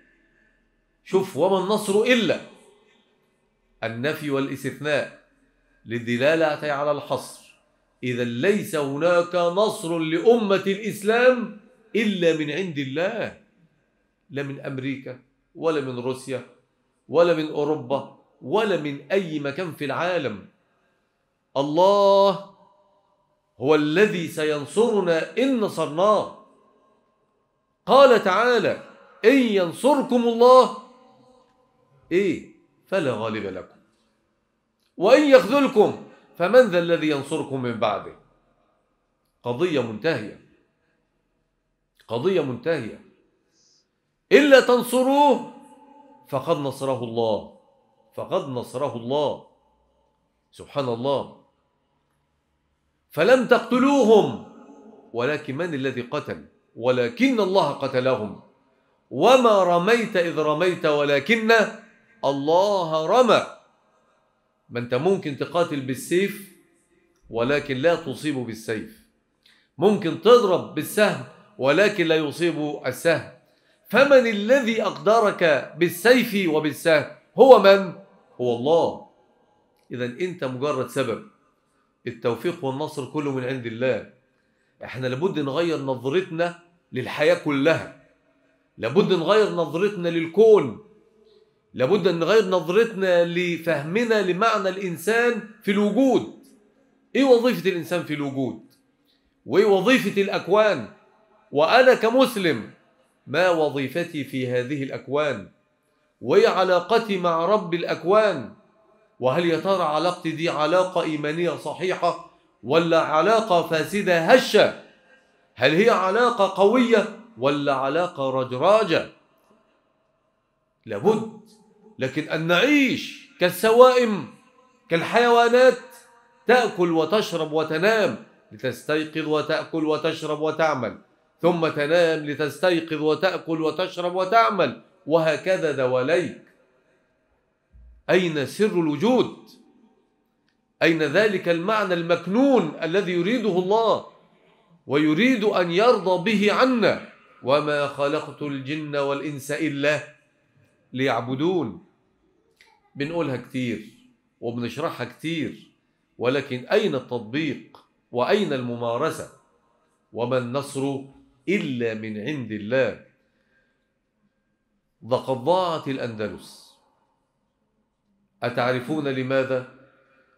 شوف وما النصر إلا النفي والاستثناء للدلالة على الحصر إذا ليس هناك نصر لأمة الإسلام إلا من عند الله لا من أمريكا ولا من روسيا ولا من أوروبا ولا من أي مكان في العالم الله هو الذي سينصرنا إن نصرناه قال تعالى إن ينصركم الله إيه فلا غالب لكم وإن يخذلكم فمن ذا الذي ينصركم من بعده قضية منتهية قضية منتهية إلا تنصروه فقد نصره الله فقد نصره الله سبحان الله فلم تقتلوهم ولكن من الذي قتل ولكن الله قتلهم وما رميت إذ رميت ولكن الله رمى ما انت ممكن تقاتل بالسيف ولكن لا تصيب بالسيف ممكن تضرب بالسهم ولكن لا يصيب السهم فمن الذي أقدرك بالسيف وبالسهم هو من؟ هو الله إذا أنت مجرد سبب التوفيق والنصر كله من عند الله احنا لابد نغير نظرتنا للحياة كلها لابد نغير نظرتنا للكون لابد أن نغير نظرتنا لفهمنا لمعنى الإنسان في الوجود إيه وظيفة الإنسان في الوجود وإيه وظيفة الأكوان وأنا كمسلم ما وظيفتي في هذه الأكوان وإيه علاقتي مع رب الأكوان وهل يا ترى علاقتي دي علاقة إيمانية صحيحة ولا علاقة فاسدة هشة هل هي علاقة قوية ولا علاقة رجراجة لابد لكن أن نعيش كالسوائم كالحيوانات تأكل وتشرب وتنام لتستيقظ وتأكل وتشرب وتعمل ثم تنام لتستيقظ وتأكل وتشرب وتعمل وهكذا دواليك أين سر الوجود؟ أين ذلك المعنى المكنون الذي يريده الله ويريد أن يرضى به عنا وما خلقت الجن والإنس إلا ليعبدون بنقولها كتير وبنشرحها كتير ولكن أين التطبيق وأين الممارسة وما النصر إلا من عند الله لقد ضاعت الأندلس أتعرفون لماذا؟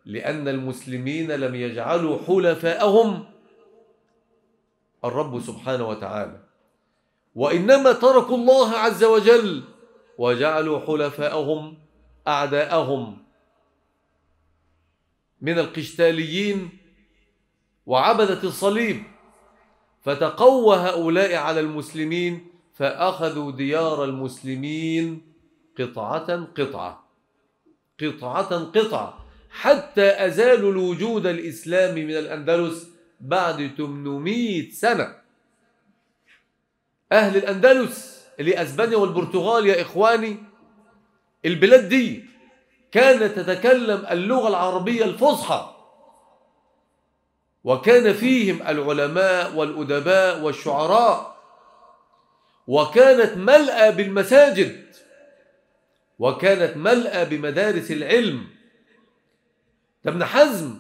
لأن المسلمين لم يجعلوا حلفاءهم الرب سبحانه وتعالى وإنما تركوا الله عز وجل وجعلوا حلفاءهم أعداءهم من القشتاليين وعبدة الصليب فتقوى هؤلاء على المسلمين فأخذوا ديار المسلمين قطعة قطعة قطعة قطعة حتى أزالوا الوجود الإسلامي من الأندلس بعد 800 سنة أهل الأندلس لأسبانيا والبرتغال يا إخواني البلاد دي كانت تتكلم اللغة العربية الفصحى وكان فيهم العلماء والأدباء والشعراء وكانت ملأى بالمساجد وكانت ملأى بمدارس العلم ده ابن حزم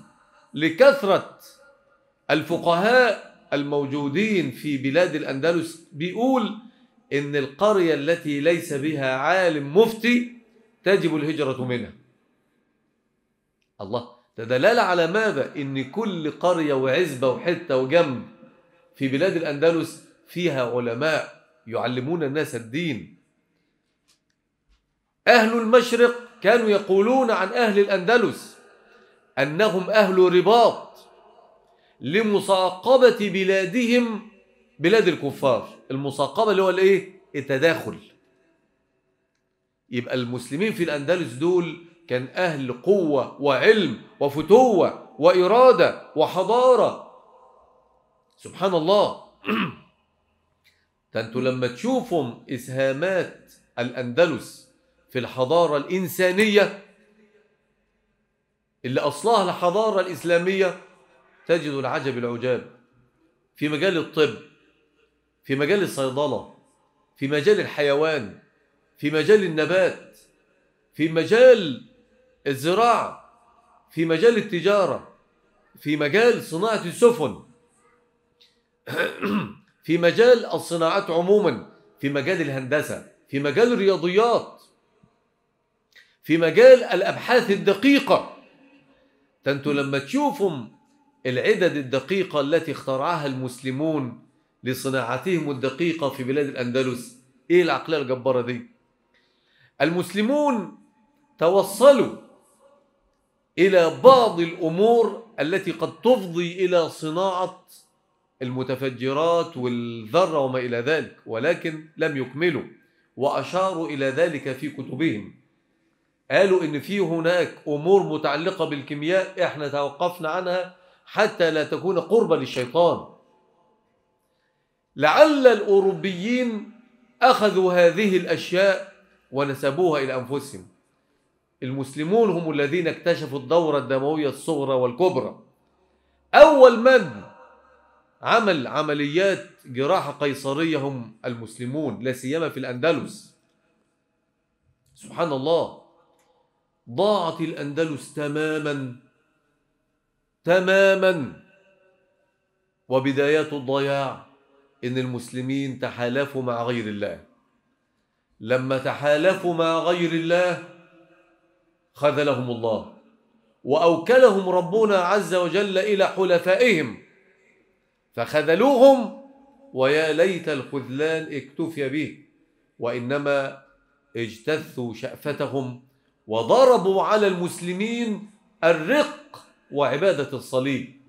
لكثرة الفقهاء الموجودين في بلاد الأندلس بيقول إن القرية التي ليس بها عالم مفتي تجب الهجرة منها الله ده دلالة على ماذا إن كل قرية وعزبة وحتة وجنب في بلاد الأندلس فيها علماء يعلمون الناس الدين أهل المشرق كانوا يقولون عن أهل الأندلس أنهم أهل رباط لمصاقبة بلادهم بلاد الكفار المصاقبة اللي هو الإيه؟ التداخل يبقى المسلمين في الأندلس دول كان أهل قوة وعلم وفتوة وإرادة وحضارة سبحان الله انتوا لما تشوفهم إسهامات الأندلس في الحضارة الإنسانية اللي أصلها الحضارة الإسلامية تجد العجب العجاب في مجال الطب في مجال الصيدلة في مجال الحيوان في مجال النبات في مجال الزراعة في مجال التجارة في مجال صناعة السفن في مجال الصناعات عموما في مجال الهندسة في مجال الرياضيات في مجال الأبحاث الدقيقة ده انتوا لما تشوفهم العدد الدقيقة التي اخترعها المسلمون لصناعتهم الدقيقة في بلاد الأندلس إيه العقلية الجبارة دي؟ المسلمون توصلوا إلى بعض الأمور التي قد تفضي إلى صناعة المتفجرات والذرة وما إلى ذلك ولكن لم يكملوا وأشاروا إلى ذلك في كتبهم قالوا إن في هناك أمور متعلقة بالكيمياء إحنا توقفنا عنها حتى لا تكون قربة للشيطان لعل الأوروبيين أخذوا هذه الأشياء ونسبوها إلى أنفسهم المسلمون هم الذين اكتشفوا الدورة الدموية الصغرى والكبرى أول من عمل عمليات جراحة قيصرية هم المسلمون لا سيما في الأندلس سبحان الله ضاعت الأندلس تماما تماما وبدايات الضياع إن المسلمين تحالفوا مع غير الله لما تحالفوا مع غير الله خذلهم الله وأوكلهم ربنا عز وجل إلى حلفائهم فخذلوهم ويا ليت الخذلان اكتفي به وإنما اجتثوا شأفتهم وضربوا على المسلمين الرق وعبادة الصليب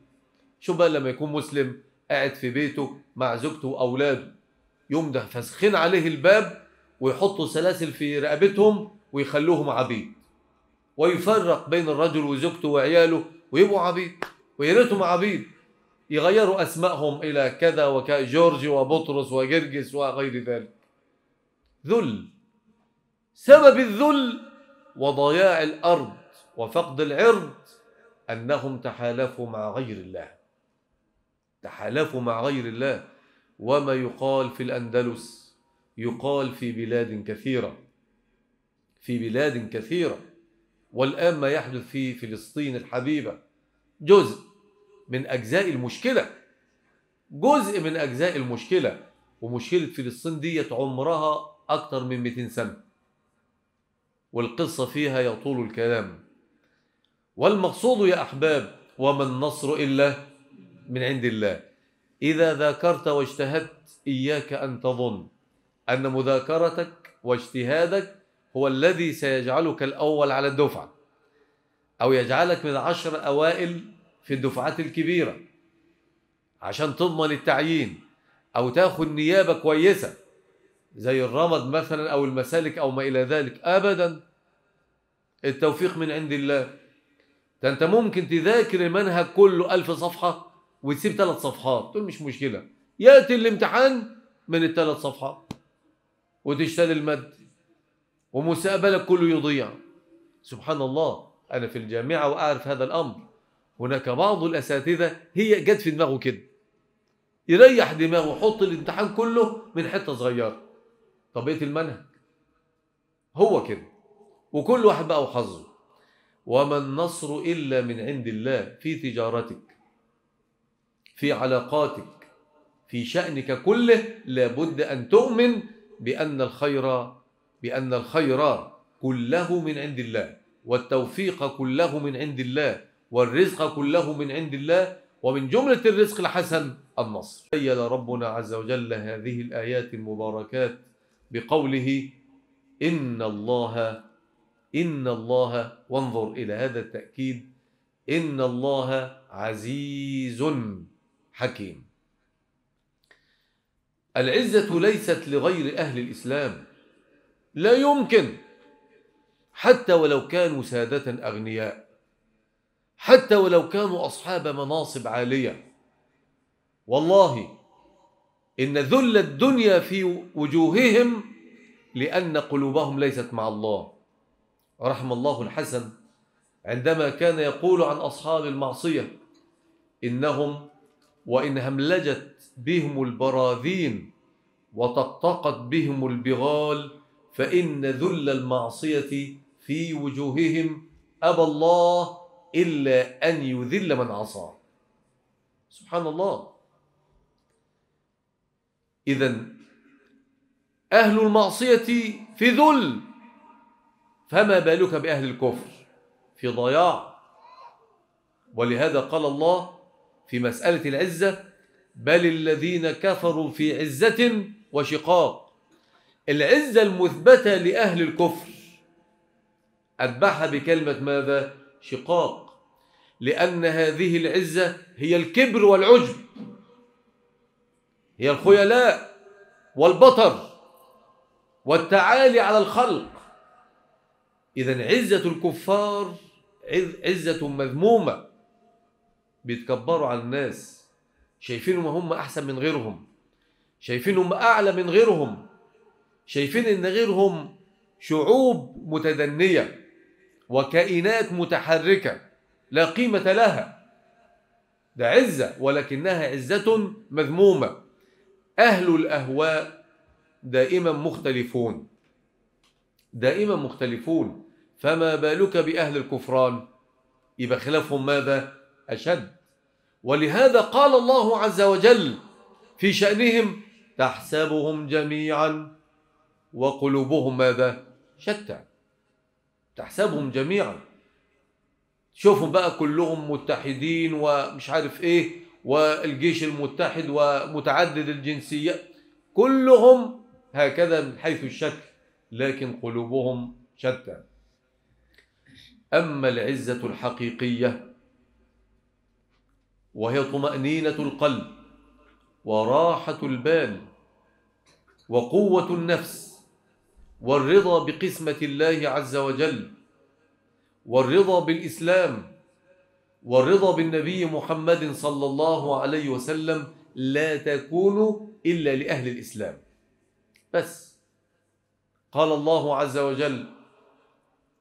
شو بقى لما يكون مسلم قاعد في بيته مع زوجته وأولاده يمدح ده فسخين عليه الباب ويحطوا سلاسل في رقبتهم ويخلوهم عبيد ويفرق بين الرجل وزوجته وعياله ويبقوا عبيد ويا ريتهم عبيد يغيروا اسمائهم الى كذا وكجورج جورج وبطرس وجرجس وغير ذلك ذل سبب الذل وضياع الارض وفقد العرض انهم تحالفوا مع غير الله تحالفوا مع غير الله وما يقال في الاندلس يقال في بلاد كثيرة في بلاد كثيرة والآن ما يحدث في فلسطين الحبيبة جزء من أجزاء المشكلة جزء من أجزاء المشكلة ومشكلة فلسطين ديت عمرها أكثر من 200 سنة والقصة فيها يطول الكلام والمقصود يا أحباب وما النصر إلا من عند الله إذا ذاكرت واجتهدت إياك أن تظن أن مذاكرتك واجتهادك هو الذي سيجعلك الأول على الدفعة أو يجعلك من عشر أوائل في الدفعات الكبيرة عشان تضمن التعيين أو تاخد نيابة كويسة زي الرمد مثلا أو المسالك أو ما إلى ذلك أبدا التوفيق من عند الله ده أنت ممكن تذاكر المنهج كله ألف صفحة وتسيب ثلاث صفحات تقول مش مشكلة يأتي الامتحان من الثلاث صفحات وتشتري المد ومستقبلك كله يضيع سبحان الله أنا في الجامعة وأعرف هذا الأمر هناك بعض الأساتذة هي جت في دماغه كده يريح دماغه ويحط الامتحان كله من حتة صغيرة طبيعه المنهج هو كده وكل واحد بقى وحظه وما النصر إلا من عند الله في تجارتك في علاقاتك في شأنك كله لابد أن تؤمن بأن الخير بأن الخير كله من عند الله والتوفيق كله من عند الله والرزق كله من عند الله ومن جملة الرزق الحسن النصر أيد ربنا عز وجل هذه الآيات المباركات بقوله إن الله إن الله وانظر إلى هذا التأكيد إن الله عزيز حكيم العزة ليست لغير أهل الإسلام لا يمكن حتى ولو كانوا سادة أغنياء حتى ولو كانوا أصحاب مناصب عالية والله إن ذل الدنيا في وجوههم لأن قلوبهم ليست مع الله رحم الله الحسن عندما كان يقول عن أصحاب المعصية إنهم وإن هملجت بهم البراذين وطقطقت بهم البغال فإن ذل المعصية في وجوههم أبى الله إلا أن يذل من عصاه سبحان الله إذا أهل المعصية في ذل فما بالك بأهل الكفر في ضياع ولهذا قال الله في مسألة العزة بل الذين كفروا في عزة وشقاق العزة المثبتة لأهل الكفر أتبعها بكلمة ماذا؟ شقاق لأن هذه العزة هي الكبر والعجب هي الخيلاء والبطر والتعالي على الخلق إذا عزة الكفار عزة مذمومة بيتكبروا على الناس شايفينهم هم احسن من غيرهم شايفينهم اعلى من غيرهم شايفين ان غيرهم شعوب متدنيه وكائنات متحركه لا قيمه لها ده عزه ولكنها عزه مذمومه اهل الاهواء دائما مختلفون دائما مختلفون فما بالك باهل الكفران يبقى خلافهم ماذا اشد ولهذا قال الله عز وجل في شأنهم تحسبهم جميعا وقلوبهم ماذا؟ شتى تحسبهم جميعا شوفهم بقى كلهم متحدين ومش عارف ايه والجيش المتحد ومتعدد الجنسيات كلهم هكذا من حيث الشكل لكن قلوبهم شتى أما العزة الحقيقية وهي طمأنينة القلب وراحة البال وقوة النفس والرضا بقسمة الله عز وجل والرضا بالإسلام والرضا بالنبي محمد صلى الله عليه وسلم لا تكون إلا لأهل الإسلام بس قال الله عز وجل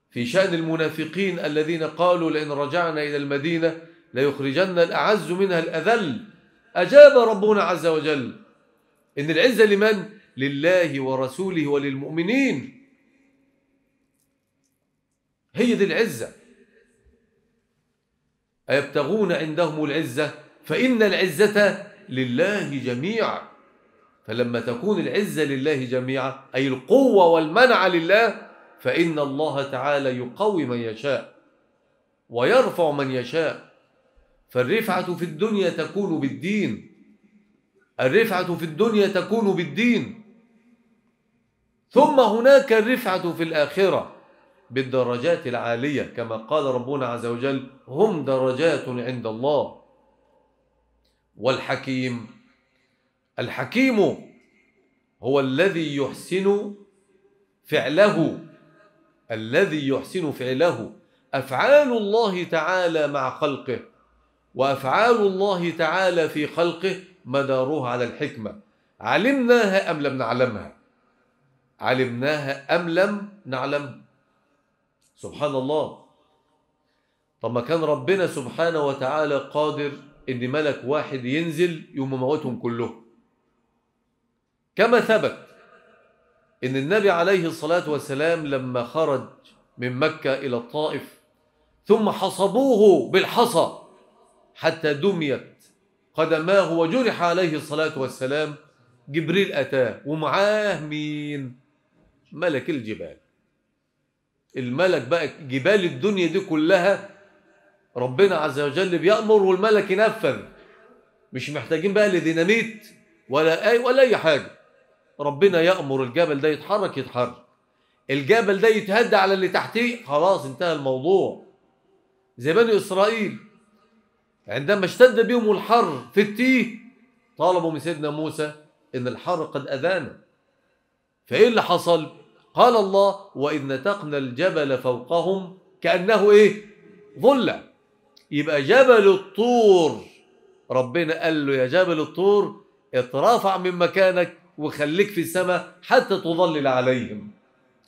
في شأن المنافقين الذين قالوا لئن رجعنا إلى المدينة ليخرجن الأعز منها الأذل أجاب ربنا عز وجل إن العزة لمن؟ لله ورسوله وللمؤمنين هي دي العزة أيبتغون عندهم العزة فإن العزة لله جميعا فلما تكون العزة لله جميعا أي القوة والمنع لله فإن الله تعالى يقوي من يشاء ويرفع من يشاء فالرفعة في الدنيا تكون بالدين الرفعة في الدنيا تكون بالدين ثم هناك الرفعة في الآخرة بالدرجات العالية كما قال ربنا عز وجل هم درجات عند الله والحكيم الحكيم هو الذي يحسن فعله الذي يحسن فعله أفعال الله تعالى مع خلقه وأفعال الله تعالى في خلقه مدارها على الحكمة علمناها أم لم نعلمها علمناها أم لم نعلمها سبحان الله طب ما كان ربنا سبحانه وتعالى قادر ان ملك واحد ينزل يوم موتهم كلهم كما ثبت ان النبي عليه الصلاه والسلام لما خرج من مكه الى الطائف ثم حصبوه بالحصى حتى دميت قدماه وجرح عليه الصلاة والسلام جبريل أتاه ومعاه مين ملك الجبال الملك بقى جبال الدنيا دي كلها ربنا عز وجل بيأمر والملك ينفذ مش محتاجين بقى لديناميت ولا أي ولا أي حاجة ربنا يأمر الجبل ده يتحرك يتحرك الجبل ده يتهدى على اللي تحتيه خلاص انتهى الموضوع زي بني إسرائيل عندما اشتد بهم الحر في التيه طالبوا أمم من سيدنا موسى ان الحر قد اذانا فايه اللي حصل قال الله واذ نتقنا الجبل فوقهم كانه ايه ظله يبقى جبل الطور ربنا قال له يا جبل الطور اترافع من مكانك وخليك في السماء حتى تظلل عليهم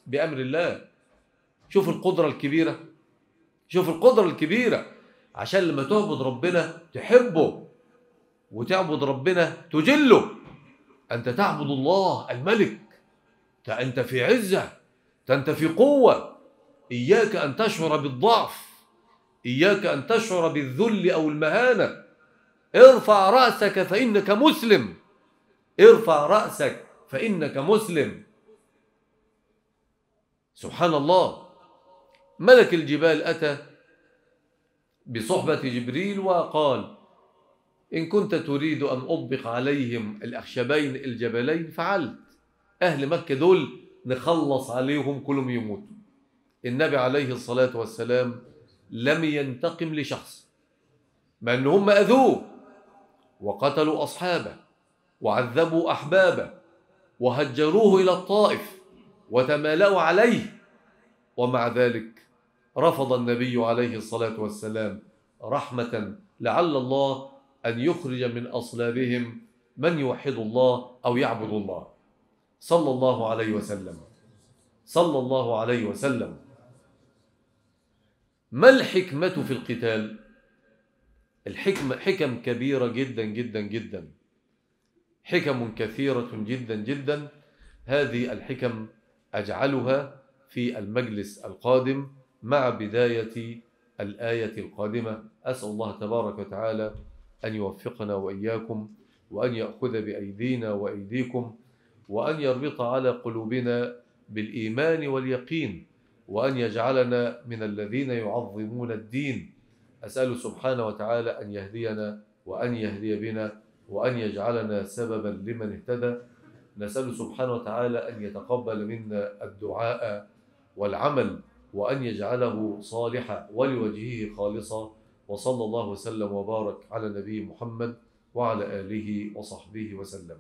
بامر الله شوف القدره الكبيره شوف القدره الكبيره عشان لما تعبد ربنا تحبه وتعبد ربنا تجله أنت تعبد الله الملك أنت في عزة أنت في قوة إياك أن تشعر بالضعف إياك أن تشعر بالذل أو المهانة ارفع رأسك فإنك مسلم ارفع رأسك فإنك مسلم سبحان الله ملك الجبال أتى بصحبة جبريل وقال إن كنت تريد أن أطبق عليهم الأخشبين الجبلين فعلت أهل مكة دول نخلص عليهم كلهم يموتوا النبي عليه الصلاة والسلام لم ينتقم لشخص مع أن هم أذوه وقتلوا أصحابه وعذبوا أحبابه وهجروه إلى الطائف وتمالأوا عليه ومع ذلك رفض النبي عليه الصلاة والسلام رحمة لعل الله أن يخرج من أصلابهم من يوحد الله أو يعبد الله صلى الله عليه وسلم صلى الله عليه وسلم ما الحكمة في القتال؟ الحكمة حكم كبيرة جدا جدا جدا حكم كثيرة جدا جدا هذه الحكم أجعلها في المجلس القادم مع بداية الآية القادمة أسأل الله تبارك وتعالى أن يوفقنا وإياكم وأن يأخذ بأيدينا وأيديكم وأن يربط على قلوبنا بالإيمان واليقين وأن يجعلنا من الذين يعظمون الدين أسأل سبحانه وتعالى أن يهدينا وأن يهدي بنا وأن يجعلنا سببا لمن اهتدى نسأل سبحانه وتعالى أن يتقبل منا الدعاء والعمل وأن يجعله صالحا ولوجهه خالصا وصلى الله وسلم وبارك على نبي محمد وعلى آله وصحبه وسلم